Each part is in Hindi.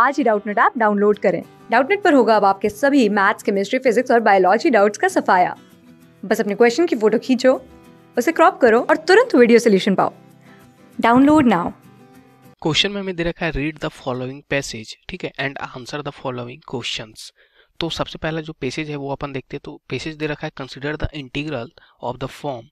आज ही डाउटनेट ऐप डाउनलोड करें डाउटनेट पर होगा अब आपके सभी मैथ्स केमिस्ट्री फिजिक्स और बायोलॉजी डाउट्स का सफाया बस अपने क्वेश्चन की फोटो खींचो उसे क्रॉप करो और तुरंत वीडियो सोल्यूशन पाओ डाउनलोड नाउ क्वेश्चन में हमें दे रखा है रीड द फॉलोइंग पैसेज ठीक है and answer the following question तो सबसे पहला जो पैसेज है वो अपन देखते हैं तो पैसेज दे रखा है consider the integral of the form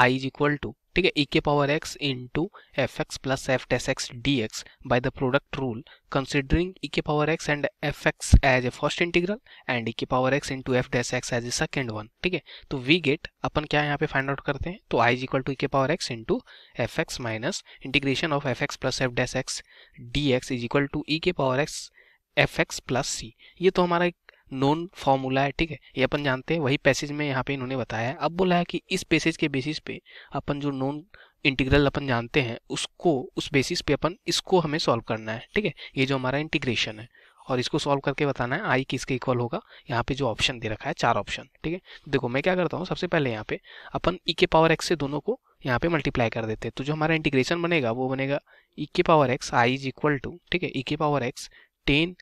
I is equal to ठीक है ई e के power X into F X plus F dash X D X by the product rule considering e के power X and F X as a first integral and e के power X into F dash X as a second one ठीक है तो वी गेट अपन क्या यहाँ पे फाइंड आउट करते हैं तो I is equal to e के power X into F X minus integration of F X plus F dash X D X is equal to e के power X F X plus C ये तो हमारा एक नोन फॉर्मूला है ठीक है ये अपन जानते हैं वही पैसेज में यहाँ पे इन्होंने बताया है अब बोला है कि इस पैसेज के बेसिस पे अपन जो नोन इंटीग्रल अपन जानते हैं उसको उस बेसिस पे अपन इसको हमें सॉल्व करना है ठीक है ये जो हमारा इंटीग्रेशन है और इसको सॉल्व करके बताना है आई किसके इक्वल होगा यहाँ पे जो ऑप्शन दे रखा है चार ऑप्शन ठीक है देखो मैं क्या करता हूँ सबसे पहले यहाँ पे अपन ई e के पावर एक्स से दोनों को यहाँ पे मल्टीप्लाई कर देते हैं तो जो हमारा इंटीग्रेशन बनेगा वो बनेगा ई e के power X I is equal to ठीक है ई e के power x tan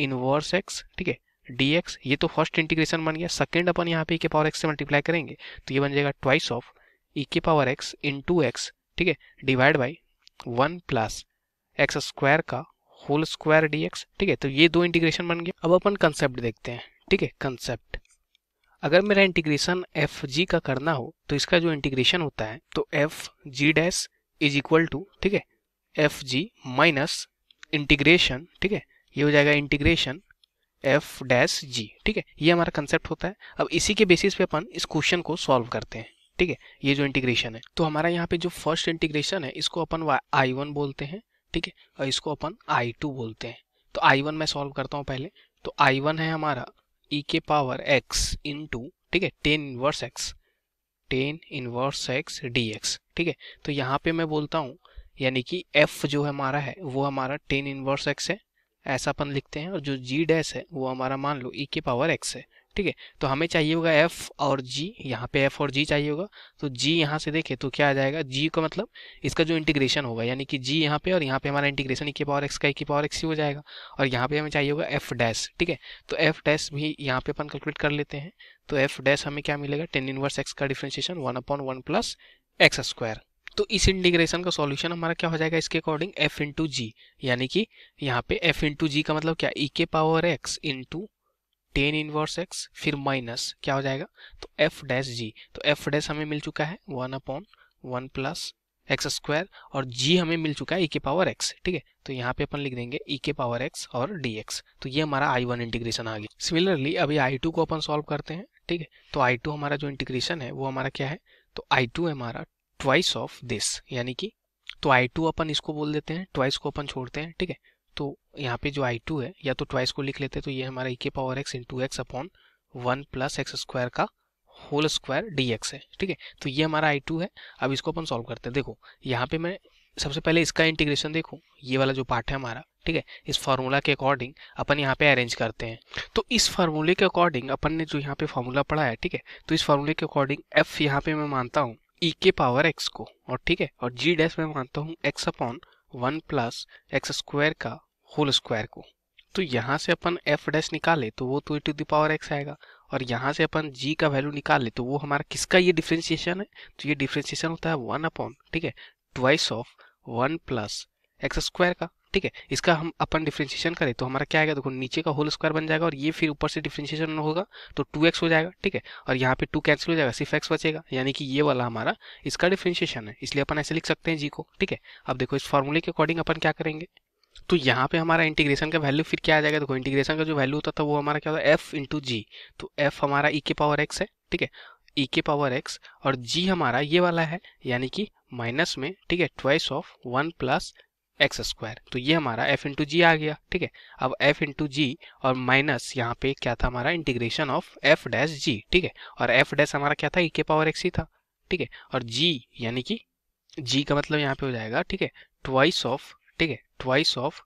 inverse x ठीक है डी एक्स ये तो फर्स्ट इंटीग्रेशन बन गया सेकेंड अपन यहाँ पे e के पावर एक्स से मल्टीप्लाई करेंगे तो ये बन जाएगा ट्वाइस ऑफ ई के power X into X ठीक है divide by one plus x square का होल स्क्वायर डी एक्स ठीक है तो ये दो इंटीग्रेशन बन गया अब अपन कंसेप्ट देखते हैं ठीक है कंसेप्ट अगर मेरा इंटीग्रेशन एफ जी का करना हो तो इसका जो इंटीग्रेशन होता है तो F G dash is equal to ठीक है एफ जी माइनस इंटीग्रेशन ठीक है ये हो जाएगा इंटीग्रेशन एफ डैश जी ठीक है ये हमारा कंसेप्ट होता है अब इसी के बेसिस पे अपन इस क्वेश्चन को सॉल्व करते हैं ठीक है ये जो इंटीग्रेशन है तो हमारा यहाँ पे जो फर्स्ट इंटीग्रेशन है इसको अपन आई वन बोलते हैं ठीक है और इसको अपन आई टू बोलते हैं तो आई वन मैं सॉल्व करता हूँ पहले तो आई वन है हमारा ई e के पावर एक्स इन टू ठीक है tan inverse X tan inverse X D X ठीक है तो यहाँ पे मैं बोलता हूँ यानी कि एफ जो हमारा है वो हमारा टेन इनवर्स एक्स है ऐसा अपन लिखते हैं और जो जी डैश है वो हमारा मान लो ई के पावर एक्स है ठीक है तो हमें चाहिए होगा एफ और जी यहाँ पे एफ और जी चाहिए होगा तो जी यहाँ से देखें तो क्या आ जाएगा जी का मतलब इसका जो इंटीग्रेशन होगा यानी कि जी यहाँ पे और यहाँ पे हमारा इंटीग्रेशन ई के पावर एक्स का ई के पावर एक्स ही हो जाएगा और यहाँ पे हमें चाहिए होगा एफ डैश ठीक है तो एफ डैश भी यहाँ पे अपन कैलकुलेट कर लेते हैं तो एफ डैश हमें क्या मिलेगा टेन इनवर्स एक्स का differentiation one upon one plus x square तो इस इंटीग्रेशन का सॉल्यूशन हमारा क्या हो जाएगा इसके अकॉर्डिंग एफ इंटू जी यानी कि यहाँ पे एफ इंटू जी का मतलब क्या ई e के power X into tan inverse X फिर माइनस क्या हो जाएगा तो एफ डैश जी तो एफ डैश हमें मिल चुका है one upon one plus x square और जी हमें मिल चुका है ई e के पावर एक्स ठीक है तो यहाँ पे अपन लिख देंगे ई e के पावर एक्स और डी एक्स तो ये हमारा आई वन इंटीग्रेशन आ गया सिमिलरली अभी आई टू को अपन सॉल्व करते हैं ठीक है तो आई टू हमारा जो इंटीग्रेशन है वो हमारा क्या है तो आई टू है हमारा ट्वाइस ऑफ दिस यानी कि तो आई टू अपन इसको बोल देते हैं ट्वाइस को अपन छोड़ते हैं ठीक है तो यहाँ पे जो आई टू है या तो ट्वाइस को लिख लेते हैं तो ये हमारा ई के power X into X upon one plus x square का होल स्क्वायर डी एक्स है ठीक है तो ये हमारा आई टू है अब इसको अपन सॉल्व करते हैं देखो यहाँ पे मैं सबसे पहले इसका इंटीग्रेशन देखो ये वाला जो पार्ट है हमारा ठीक है इस फार्मूला के अकॉर्डिंग अपन यहाँ पे अरेंज करते हैं तो इस फार्मूले के अकॉर्डिंग अपन ने जो यहाँ पे फार्मूला पढ़ा है ठीक है तो इस फार्मूले के अकॉर्डिंग एफ यहाँ पे मैं मानता हूँ ई के पावर एक्स को और ठीक है और जी डैश मैं मानता हूँ X upon one plus x square का होल स्क्वायर को तो यहाँ से अपन एफ डैश निकाले तो वो टू टू पावर एक्स आएगा और यहाँ से अपन जी का वैल्यू निकाले तो वो हमारा किसका ये डिफ्रेंसिएशन है तो ये डिफ्रेंसिएशन होता है वन अपॉन ठीक है twice of one plus x square का ठीक है इसका हम अपन डिफ्रेंशिएशन करें तो हमारा क्या आएगा देखो नीचे का होल स्क्वायर बन जाएगा और ये फिर ऊपर से डिफ्रेंशिएशन होगा तो टू एक्स हो जाएगा ठीक है और यहाँ पे टू कैंसिल हो जाएगा सिर्फ एक्स बचेगा यानी कि ये वाला हमारा इसका डिफ्रेंशिएशन है इसलिए अपन ऐसे लिख सकते हैं जी को ठीक है अब देखो इस फॉर्मूले के अकॉर्डिंग अपन क्या करेंगे तो यहाँ पे हमारा इंटीग्रेशन का वैल्यू फिर क्या आ जाएगा देखो इंटीग्रेशन का जो वैल्यू होता था वो हमारा क्या होता है एफ इंटू जी तो एफ हमारा ई e के पावर एक्स है ठीक है ई e के पावर एक्स और जी हमारा ये वाला है यानी कि माइनस में ठीक है twice of one plus x square तो ये हमारा एफ इंटू जी आ गया ठीक है अब एफ इंटू जी और माइनस यहाँ पे क्या था हमारा integration of F dash G ठीक है और एफ डैश हमारा क्या था ई e के पावर एक्स ही था ठीक है और जी यानी कि जी का मतलब यहाँ पे हो जाएगा ठीक है ट्वाइस ऑफ ठीक है twice of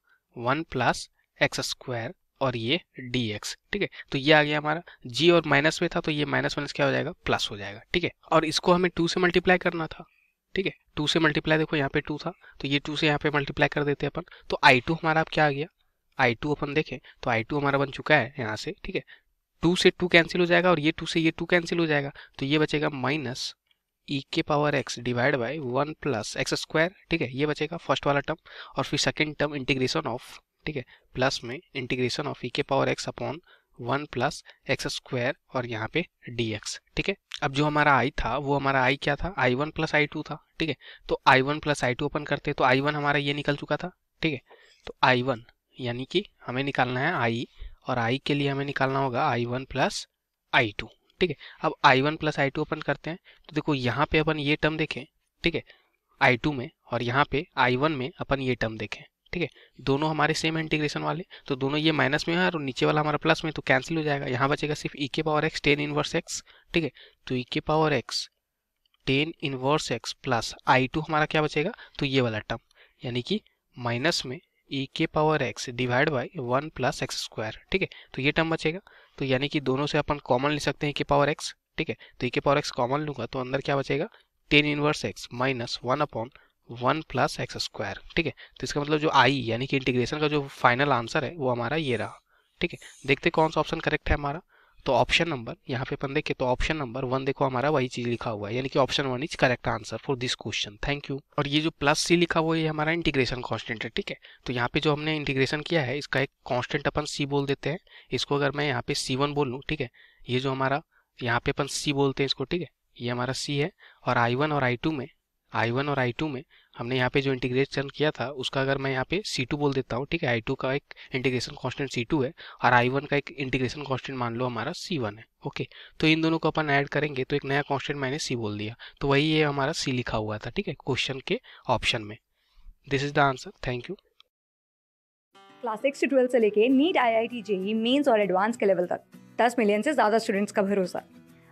one plus x square और ये डी एक्स ठीक है तो ये आ गया हमारा जी और माइनस में था तो ये माइनस माइनस क्या हो जाएगा प्लस हो जाएगा ठीक है और इसको हमें टू से मल्टीप्लाई करना था ठीक है टू से मल्टीप्लाई देखो यहाँ पे टू था तो ये टू से यहाँ पे मल्टीप्लाई कर देते हैं अपन तो आई टू हमारा अब क्या आ गया आई टू अपन देखें तो आई टू हमारा बन चुका है यहाँ से ठीक है टू से टू कैंसिल हो जाएगा और ये टू से ये टू कैंसिल हो जाएगा तो ये बचेगा माइनस ई e के power x divide by one plus x square ठीक है ये बचेगा फर्स्ट वाला टर्म और फिर सेकेंड टर्म इंटीग्रेशन ऑफ ठीक है प्लस में इंटीग्रेशन ऑफ ई के power x upon one plus x square और यहाँ पे डी एक्स ठीक है अब जो हमारा आई था वो हमारा आई क्या था I one plus I two था ठीक है तो I one plus I two open करते तो आई वन हमारा ये निकल चुका था ठीक है तो आई वन यानी कि हमें निकालना है आई और आई के लिए हमें निकालना होगा I one plus I two ठीक है अब I one plus I two open करते हैं तो देखो यहाँ पे अपन ये टर्म देखें ठीक है आई टू में और यहाँ पे आई वन में अपन ये टर्म देखें ठीक है दोनों हमारे सेम इंटीग्रेशन वाले तो दोनों ये माइनस में है और नीचे वाला हमारा प्लस में तो कैंसिल हो जाएगा यहाँ बचेगा सिर्फ ई e के power x tan inverse x ठीक है तो ई e के power x tan inverse x plus I two हमारा क्या बचेगा तो ये वाला टर्म यानी कि माइनस में ई e के power x divide by one plus x square ठीक है तो ये टर्म बचेगा तो यानी कि दोनों से अपन कॉमन ले सकते हैं के पावर एक्स ठीक है तो ई के पावर एक्स कॉमन लूंगा तो अंदर क्या बचेगा tan inverse x minus one upon one plus x square ठीक है तो इसका मतलब जो आई यानी कि इंटीग्रेशन का जो फाइनल आंसर है वो हमारा ये रहा ठीक है देखते कौन सा ऑप्शन करेक्ट है हमारा तो ऑप्शन नंबर यहाँ पे अपन देखे तो ऑप्शन नंबर वन देखो हमारा वही चीज लिखा हुआ है यानी कि option one is correct answer for this question thank you और ये जो प्लस सी लिखा हुआ है हमारा इंटीग्रेशन कांस्टेंट है ठीक है तो यहाँ पे जो हमने इंटीग्रेशन किया है इसका एक कांस्टेंट अपन सी बोल देते हैं इसको अगर मैं यहाँ पे सी वन बोल लूँ ठीक है ये जो हमारा यहाँ पे अपन सी बोलते हैं इसको ठीक है ये हमारा सी है और आई वन और आई टू में आई और आई में हमने यहाँ पे जो इंटीग्रेशन किया था उसका अगर मैं यहाँ पे C2 बोल देता हूँ ठीक है आई का एक इंटीग्रेशन कांस्टेंट C2 है और आई का एक इंटीग्रेशन कांस्टेंट मान लो हमारा C1 है ओके तो इन दोनों को अपन ऐड करेंगे तो एक नया कांस्टेंट मैंने C बोल दिया तो वही ये हमारा C लिखा हुआ था ठीक है क्वेश्चन के ऑप्शन में this is the answer thank you class six से ट्वेल्थ से लेके NEET I I T JEE mains और एडवांस के लेवल तक दस मिलियन से ज़्यादा स्टूडेंट्स का भरोसा